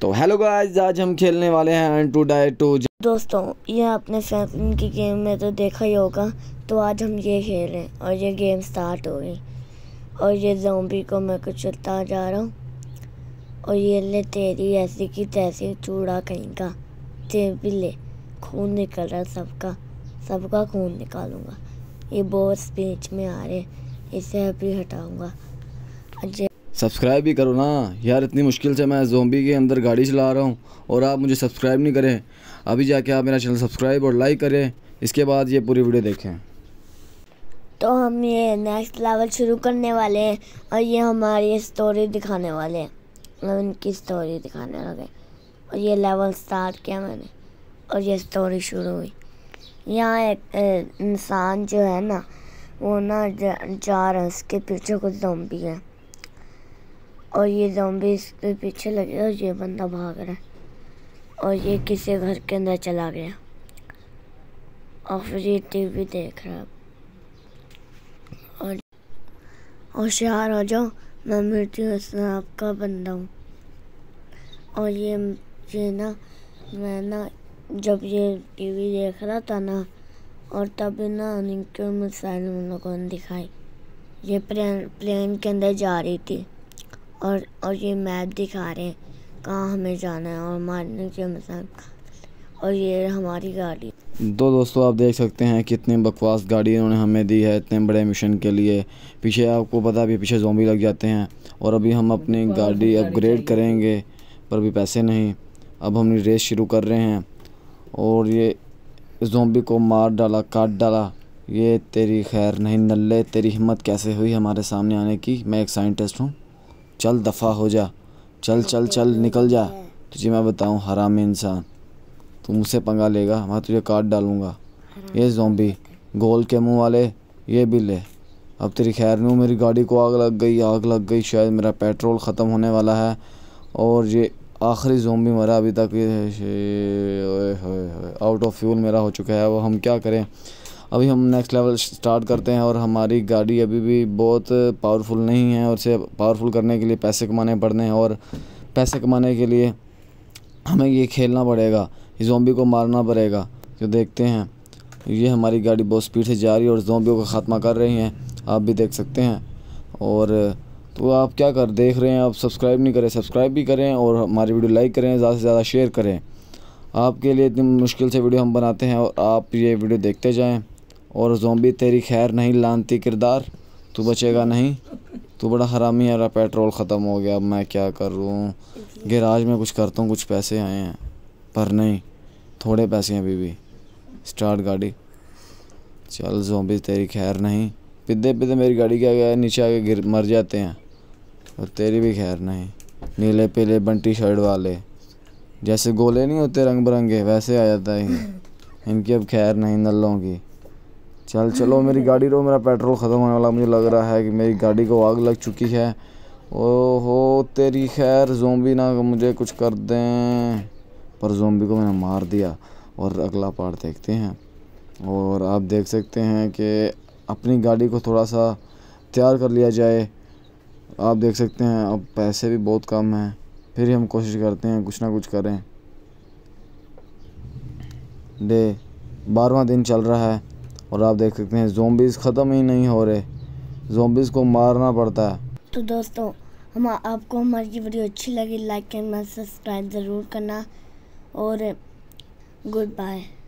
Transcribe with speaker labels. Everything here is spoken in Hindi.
Speaker 1: तो हेलो गाइस आज हम खेलने वाले हैं एंड टू डाई टू दोस्तों
Speaker 2: ये आपने फ्रैंकलिन की गेम में तो देखा ही होगा तो आज हम ये खेलें और ये गेम स्टार्ट हो गई और ये जोबी को मैं कुछ चलता जा रहा हूँ और ये ले तेरी ऐसी की तैसी चूड़ा कहीं का तेल भी ले खून निकल रहा सबका सबका खून निकालूंगा ये बहुत स्पीच में आ रहे इसे अभी हटाऊंगा अजय
Speaker 1: सब्सक्राइब भी करो ना यार इतनी मुश्किल से मैं जोम्बी के अंदर गाड़ी चला रहा हूँ और आप मुझे सब्सक्राइब नहीं करें अभी जाके आप मेरा चैनल सब्सक्राइब और लाइक करें इसके बाद ये पूरी वीडियो देखें
Speaker 2: तो हम ये नेक्स्ट लेवल शुरू करने वाले हैं और ये हमारी स्टोरी दिखाने वाले हैं उनकी मतलब स्टोरी दिखाने लगे और ये लेवल स्टार्ट किया मैंने और ये स्टोरी शुरू हुई यहाँ एक इंसान जो है ना वो ना जा रहा है उसके पीछे कुछ जोम्बी है और ये जॉम्बी इसके पीछे लगे और ये बंदा भाग रहा है और ये किसी घर के अंदर चला गया और फिर ये टीवी देख रहा है और होशियार हो जाओ मैं मिलती हूँ उसमें आपका बंदा हूँ और ये ये ना मैं ना जब ये टीवी देख रहा था ना और तभी ना न्यूक्लियर मिसाइल उन लोगों ने दिखाई ये प्लेन प्लेन के अंदर जा रही थी और और ये मैप दिखा रहे हैं कहाँ हमें जाना है और मारने के मतलब और ये हमारी गाड़ी दो
Speaker 1: दोस्तों आप देख सकते हैं कितने बकवास गाड़ी इन्होंने हमें दी है इतने बड़े मिशन के लिए पीछे आपको पता है अभी पीछे जोम्बी लग जाते हैं और अभी हम अपनी गाड़ी अपग्रेड करेंगे पर अभी पैसे नहीं अब हम रेस शुरू कर रहे हैं और ये जोम्बी को मार डाला काट डाला ये तेरी खैर नहीं नल्ले तेरी हिम्मत कैसे हुई हमारे सामने आने की मैं एक साइंटिस्ट हूँ चल दफ़ा हो जा चल चल चल निकल जा तुझे मैं बताऊँ हराम इंसान तू मुझसे पंगा लेगा मैं तुझे काट डालूँगा ये जोम्बी गोल के मुंह वाले ये भी ले अब तेरी खैर नहीं मेरी गाड़ी को आग लग गई आग लग गई शायद मेरा पेट्रोल ख़त्म होने वाला है और ये आखिरी जोम्बी मरा अभी तक आउट ऑफ फ्यूल मेरा हो चुका है वो हम क्या करें अभी हम नेक्स्ट लेवल स्टार्ट करते हैं और हमारी गाड़ी अभी भी बहुत पावरफुल नहीं है और इसे पावरफुल करने के लिए पैसे कमाने पड़ने हैं और पैसे कमाने के लिए हमें ये खेलना पड़ेगा जोम्बी को मारना पड़ेगा जो देखते हैं ये हमारी गाड़ी बहुत स्पीड से जा रही है और जोम्बियों का ख़ात्मा कर रही हैं आप भी देख सकते हैं और तो आप क्या कर देख रहे हैं आप सब्सक्राइब नहीं करें सब्सक्राइब भी करें और हमारी वीडियो लाइक करें ज़्यादा से ज़्यादा शेयर करें आपके लिए इतनी मुश्किल से वीडियो हम बनाते हैं और आप ये वीडियो देखते जाएँ और जोम्बी तेरी खैर नहीं लानती किरदार तू बचेगा नहीं तू बड़ा हरामी है पेट्रोल ख़त्म हो गया अब मैं क्या कर करूँ गैराज में कुछ करता हूँ कुछ पैसे आए हैं पर नहीं थोड़े पैसे हैं अभी भी स्टार्ट गाड़ी चल जोम्बी तेरी खैर नहीं पिदे पिदे मेरी गाड़ी क्या गया नीचे आके गिर मर जाते हैं और तेरी भी खैर नहीं नीले पीले बंटी शर्ट वाले जैसे गोले नहीं होते रंग बिरंगे वैसे आ जाता है इनकी अब खैर नहीं नल्लों की चल चलो मेरी गाड़ी रो मेरा पेट्रोल ख़त्म होने वाला मुझे लग रहा है कि मेरी गाड़ी को आग लग चुकी है ओहो तेरी खैर जोम्बी ना मुझे कुछ कर दें पर जोम्बी को मैंने मार दिया और अगला पार्ट देखते हैं और आप देख सकते हैं कि अपनी गाड़ी को थोड़ा सा तैयार कर लिया जाए आप देख सकते हैं अब पैसे भी बहुत कम हैं फिर हम कोशिश करते हैं कुछ ना कुछ करें डे बारवा दिन चल रहा है और आप देख सकते हैं जोम्बिस ख़त्म ही नहीं हो रहे जोम्बिस को मारना पड़ता है
Speaker 2: तो दोस्तों हम आपको हमारी वीडियो अच्छी लगी लाइक एंड सब्सक्राइब ज़रूर करना और गुड बाय